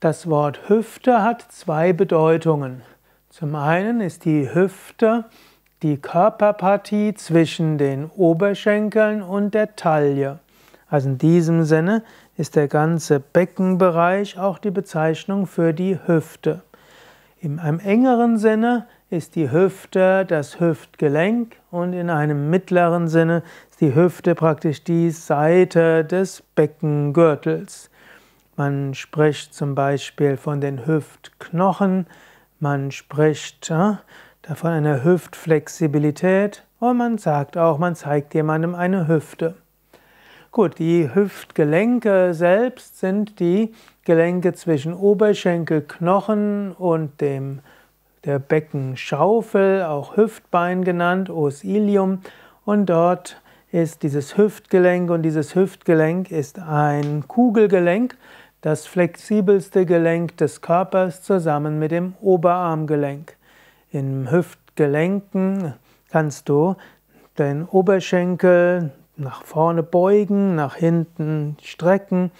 Das Wort Hüfte hat zwei Bedeutungen. Zum einen ist die Hüfte die Körperpartie zwischen den Oberschenkeln und der Taille. Also in diesem Sinne ist der ganze Beckenbereich auch die Bezeichnung für die Hüfte. In einem engeren Sinne ist die Hüfte das Hüftgelenk und in einem mittleren Sinne ist die Hüfte praktisch die Seite des Beckengürtels man spricht zum Beispiel von den Hüftknochen, man spricht äh, davon einer Hüftflexibilität und man sagt auch, man zeigt jemandem eine Hüfte. Gut, die Hüftgelenke selbst sind die Gelenke zwischen Oberschenkelknochen und dem der Beckenschaufel, auch Hüftbein genannt, Os ilium, und dort ist dieses Hüftgelenk und dieses Hüftgelenk ist ein Kugelgelenk, das flexibelste Gelenk des Körpers zusammen mit dem Oberarmgelenk. Im Hüftgelenken kannst du den Oberschenkel nach vorne beugen, nach hinten strecken.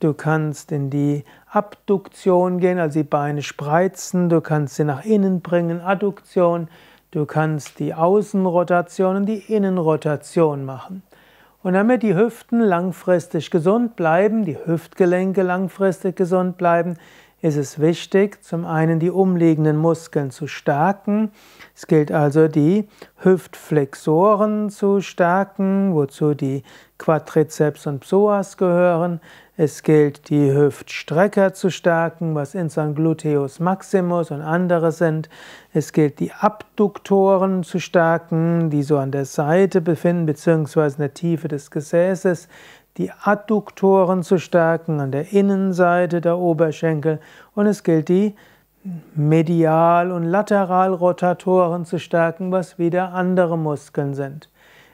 Du kannst in die Abduktion gehen, also die Beine spreizen. Du kannst sie nach innen bringen, Adduktion. Du kannst die Außenrotation und die Innenrotation machen. Und damit die Hüften langfristig gesund bleiben, die Hüftgelenke langfristig gesund bleiben, ist es wichtig, zum einen die umliegenden Muskeln zu stärken. Es gilt also, die Hüftflexoren zu stärken, wozu die Quadrizeps und Psoas gehören. Es gilt, die Hüftstrecker zu stärken, was insbesondere Gluteus Maximus und andere sind. Es gilt, die Abduktoren zu stärken, die so an der Seite befinden, beziehungsweise in der Tiefe des Gesäßes die Adduktoren zu stärken an der Innenseite der Oberschenkel und es gilt die Medial- und Lateralrotatoren zu stärken, was wieder andere Muskeln sind.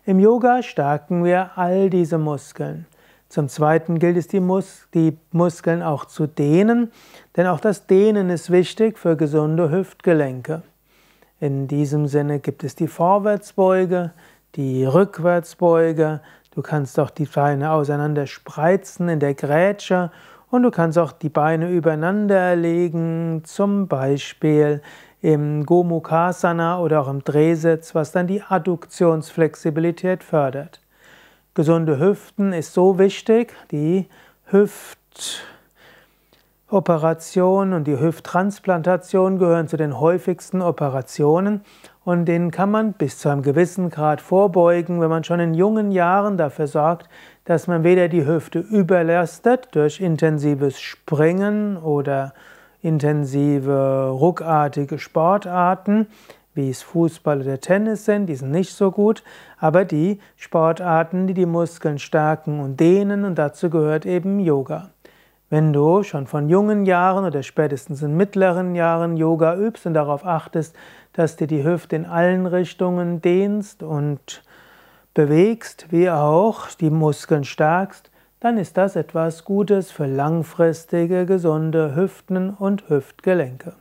Im Yoga stärken wir all diese Muskeln. Zum Zweiten gilt es, die, Mus die Muskeln auch zu dehnen, denn auch das Dehnen ist wichtig für gesunde Hüftgelenke. In diesem Sinne gibt es die Vorwärtsbeuge, die Rückwärtsbeuge, Du kannst auch die Beine auseinander spreizen in der Grätsche und du kannst auch die Beine übereinander legen, zum Beispiel im Gomukhasana oder auch im Drehsitz, was dann die Adduktionsflexibilität fördert. Gesunde Hüften ist so wichtig, die Hüft Operation und die Hüfttransplantation gehören zu den häufigsten Operationen und denen kann man bis zu einem gewissen Grad vorbeugen, wenn man schon in jungen Jahren dafür sorgt, dass man weder die Hüfte überlastet durch intensives Springen oder intensive ruckartige Sportarten, wie es Fußball oder Tennis sind, die sind nicht so gut, aber die Sportarten, die die Muskeln stärken und dehnen und dazu gehört eben Yoga. Wenn du schon von jungen Jahren oder spätestens in mittleren Jahren Yoga übst und darauf achtest, dass dir die Hüfte in allen Richtungen dehnst und bewegst, wie auch die Muskeln stärkst, dann ist das etwas Gutes für langfristige, gesunde Hüften und Hüftgelenke.